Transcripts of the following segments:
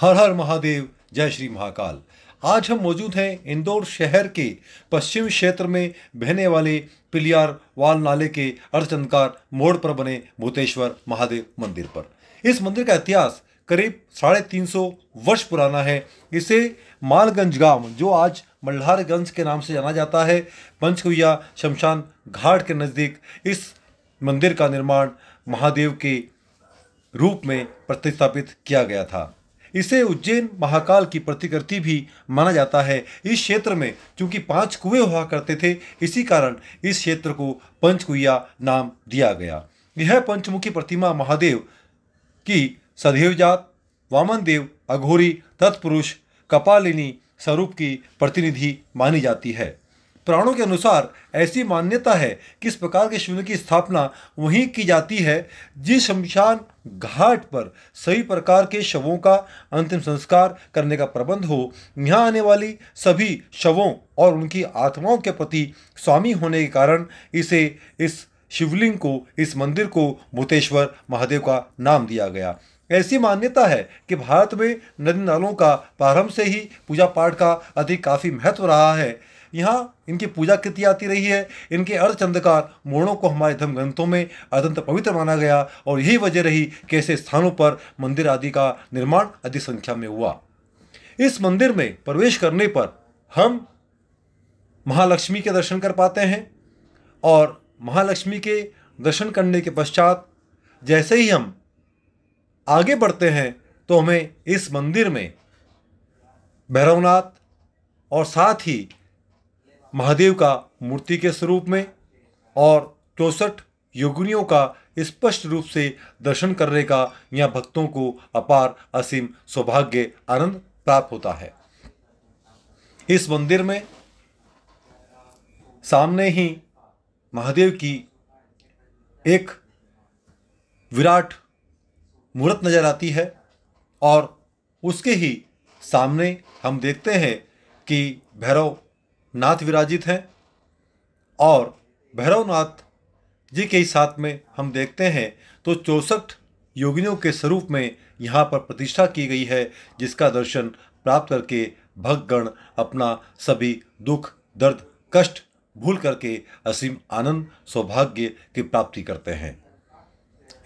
हर हर महादेव जय श्री महाकाल आज हम मौजूद हैं इंदौर शहर के पश्चिम क्षेत्र में बहने वाले पिलियार वाल नाले के अर्धचंदकार मोड़ पर बने भूतेश्वर महादेव मंदिर पर इस मंदिर का इतिहास करीब साढ़े तीन सौ वर्ष पुराना है इसे मालगंज गांव जो आज मल्हारगंज के नाम से जाना जाता है पंचकुया शमशान घाट के नज़दीक इस मंदिर का निर्माण महादेव के रूप में प्रतिस्थापित किया गया था इसे उज्जैन महाकाल की प्रतिकृति भी माना जाता है इस क्षेत्र में चूंकि पांच कुएं हुआ करते थे इसी कारण इस क्षेत्र को पंचकुया नाम दिया गया यह पंचमुखी प्रतिमा महादेव की सदैवजात वामन देव अघोरी तत्पुरुष कपालिनी स्वरूप की प्रतिनिधि मानी जाती है पुराणों के अनुसार ऐसी मान्यता है कि इस प्रकार के शिवलिंग की स्थापना वहीं की जाती है जिस शमशान घाट पर सही प्रकार के शवों का अंतिम संस्कार करने का प्रबंध हो यहाँ आने वाली सभी शवों और उनकी आत्माओं के प्रति स्वामी होने के कारण इसे इस शिवलिंग को इस मंदिर को भूतेश्वर महादेव का नाम दिया गया ऐसी मान्यता है कि भारत में नदी नालों का प्रारंभ से ही पूजा पाठ का अधिक काफ़ी महत्व रहा है यहाँ इनकी पूजा कृति आती रही है इनके अर्धचंद्रकार मोड़ों को हमारे धर्म ग्रंथों में अत्यंत पवित्र माना गया और यही वजह रही कि ऐसे स्थानों पर मंदिर आदि का निर्माण अधिक संख्या में हुआ इस मंदिर में प्रवेश करने पर हम महालक्ष्मी के दर्शन कर पाते हैं और महालक्ष्मी के दर्शन करने के पश्चात जैसे ही हम आगे बढ़ते हैं तो हमें इस मंदिर में भैरवनाथ और साथ ही महादेव का मूर्ति के स्वरूप में और चौसठ योगिनियों का स्पष्ट रूप से दर्शन करने का यहाँ भक्तों को अपार असीम सौभाग्य आनंद प्राप्त होता है इस मंदिर में सामने ही महादेव की एक विराट मूर्त नजर आती है और उसके ही सामने हम देखते हैं कि भैरव नाथ विराजित हैं और भैरवनाथ जी के ही साथ में हम देखते हैं तो चौसठ योगिनियों के स्वरूप में यहाँ पर प्रतिष्ठा की गई है जिसका दर्शन प्राप्त करके भक्तगण अपना सभी दुख दर्द कष्ट भूल करके असीम आनंद सौभाग्य की प्राप्ति करते हैं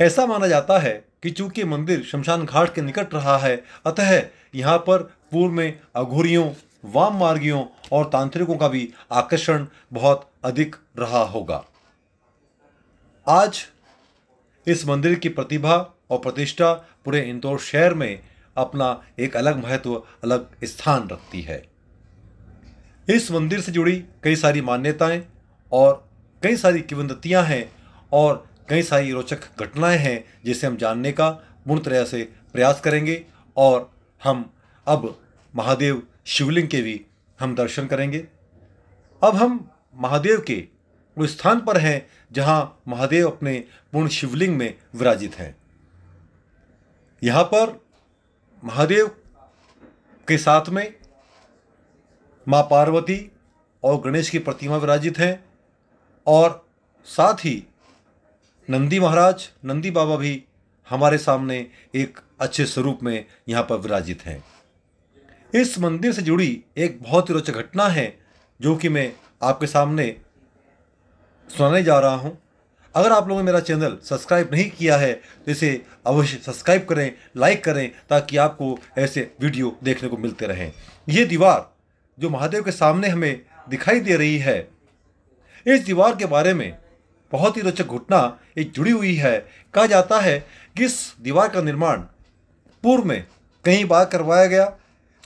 ऐसा माना जाता है कि चूंकि मंदिर शमशान घाट के निकट रहा है अतः यहाँ पर पूर्व में अघोरियों वाम मार्गियों और तांत्रिकों का भी आकर्षण बहुत अधिक रहा होगा आज इस मंदिर की प्रतिभा और प्रतिष्ठा पूरे इंदौर शहर में अपना एक अलग महत्व अलग स्थान रखती है इस मंदिर से जुड़ी कई सारी मान्यताएं और कई सारी किवंदतियां हैं और कई सारी रोचक घटनाएं हैं जिसे हम जानने का पूर्ण तरह से प्रयास करेंगे और हम अब महादेव शिवलिंग के भी हम दर्शन करेंगे अब हम महादेव के उस स्थान पर हैं जहां महादेव अपने पूर्ण शिवलिंग में विराजित हैं यहाँ पर महादेव के साथ में माँ पार्वती और गणेश की प्रतिमा विराजित हैं और साथ ही नंदी महाराज नंदी बाबा भी हमारे सामने एक अच्छे स्वरूप में यहाँ पर विराजित हैं इस मंदिर से जुड़ी एक बहुत ही रोचक घटना है जो कि मैं आपके सामने सुनाने जा रहा हूँ अगर आप लोगों ने मेरा चैनल सब्सक्राइब नहीं किया है तो इसे अवश्य सब्सक्राइब करें लाइक करें ताकि आपको ऐसे वीडियो देखने को मिलते रहें ये दीवार जो महादेव के सामने हमें दिखाई दे रही है इस दीवार के बारे में बहुत ही रोचक घटना एक जुड़ी हुई है कहा जाता है कि इस दीवार का निर्माण पूर्व में कई बार करवाया गया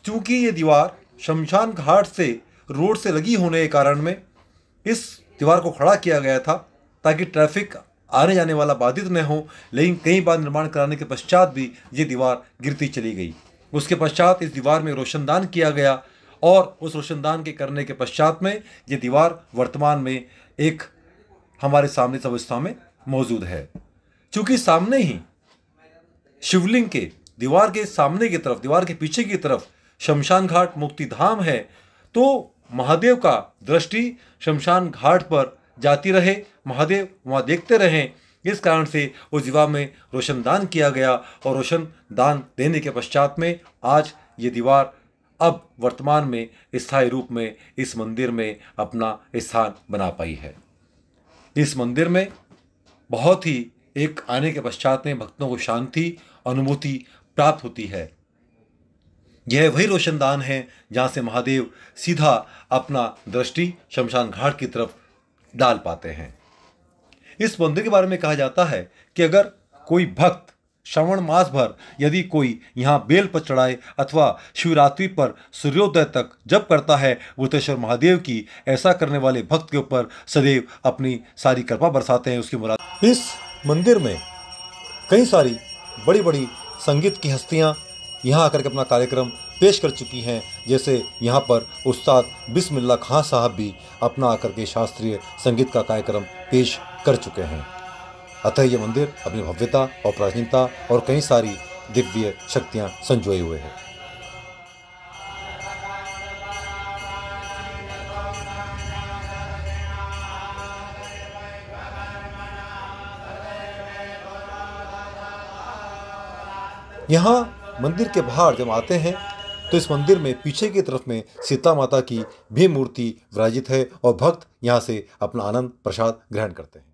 चूंकि ये दीवार शमशान घाट से रोड से लगी होने के कारण में इस दीवार को खड़ा किया गया था ताकि ट्रैफिक आने जाने वाला बाधित न हो लेकिन कई बार निर्माण कराने के पश्चात भी ये दीवार गिरती चली गई उसके पश्चात इस दीवार में रोशनदान किया गया और उस रोशनदान के करने के पश्चात में ये दीवार वर्तमान में एक हमारे सामने सवस्था में मौजूद है चूँकि सामने ही शिवलिंग के दीवार के सामने की तरफ दीवार के पीछे की तरफ शमशान घाट मुक्ति धाम है तो महादेव का दृष्टि शमशान घाट पर जाती रहे महादेव वहाँ देखते रहें इस कारण से उस दीवा में रोशन दान किया गया और रोशन दान देने के पश्चात में आज ये दीवार अब वर्तमान में स्थायी रूप में इस मंदिर में अपना स्थान बना पाई है इस मंदिर में बहुत ही एक आने के पश्चात में भक्तों को शांति अनुभूति प्राप्त होती है यह वही रोशनदान है जहाँ से महादेव सीधा अपना दृष्टि शमशान घाट की तरफ डाल पाते हैं इस मंदिर के बारे में कहा जाता है कि अगर कोई भक्त श्रवण मास भर यदि कोई यहाँ बेल पर चढ़ाए अथवा शिवरात्रि पर सूर्योदय तक जब करता है भूतेश्वर महादेव की ऐसा करने वाले भक्त के ऊपर सदैव अपनी सारी कृपा बरसाते हैं उसकी मुराद इस मंदिर में कई सारी बड़ी बड़ी संगीत की हस्तियाँ यहाँ आकर के अपना कार्यक्रम पेश कर चुकी हैं जैसे यहाँ पर उस्ताद बिस्मिल्ला खां साहब भी अपना आकर के शास्त्रीय संगीत का कार्यक्रम पेश कर चुके हैं अतः ये मंदिर अपनी भव्यता और प्राचीनता और कई सारी दिव्य शक्तियाँ संजोए हुए हैं यहाँ मंदिर के बाहर जब आते हैं तो इस मंदिर में पीछे की तरफ में सीता माता की भी मूर्ति विराजित है और भक्त यहाँ से अपना आनंद प्रसाद ग्रहण करते हैं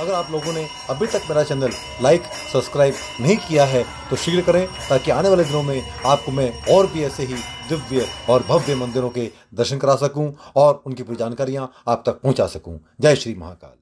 अगर आप लोगों ने अभी तक मेरा चैनल लाइक सब्सक्राइब नहीं किया है तो शीघ्र करें ताकि आने वाले दिनों में आपको मैं और भी ऐसे ही दिव्य और भव्य मंदिरों के दर्शन करा सकूं और उनकी पूरी जानकारियां आप तक पहुंचा सकूं जय श्री महाकाल